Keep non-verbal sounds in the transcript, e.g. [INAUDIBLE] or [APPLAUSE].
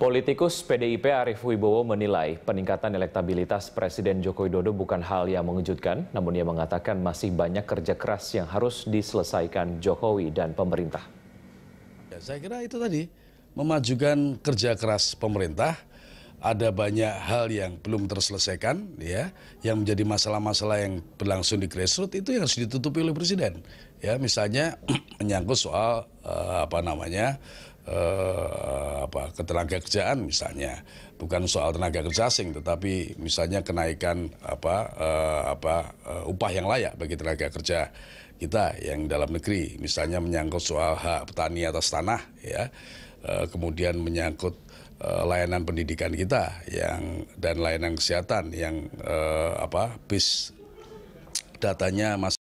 Politikus PDIP Arief Wibowo menilai peningkatan elektabilitas Presiden Joko Widodo bukan hal yang mengejutkan, namun ia mengatakan masih banyak kerja keras yang harus diselesaikan Jokowi dan pemerintah. Ya, saya kira itu tadi, memajukan kerja keras pemerintah, ada banyak hal yang belum terselesaikan, ya, yang menjadi masalah-masalah yang berlangsung di grassroots itu yang harus ditutupi oleh Presiden ya misalnya [CLEARS THROAT] menyangkut soal uh, apa namanya uh, apa ketenaga kerjaan misalnya bukan soal tenaga kerja asing tetapi misalnya kenaikan apa uh, apa uh, upah yang layak bagi tenaga kerja kita yang dalam negeri misalnya menyangkut soal hak petani atas tanah ya uh, kemudian menyangkut layanan pendidikan kita yang dan layanan kesehatan yang uh, apa bis datanya masih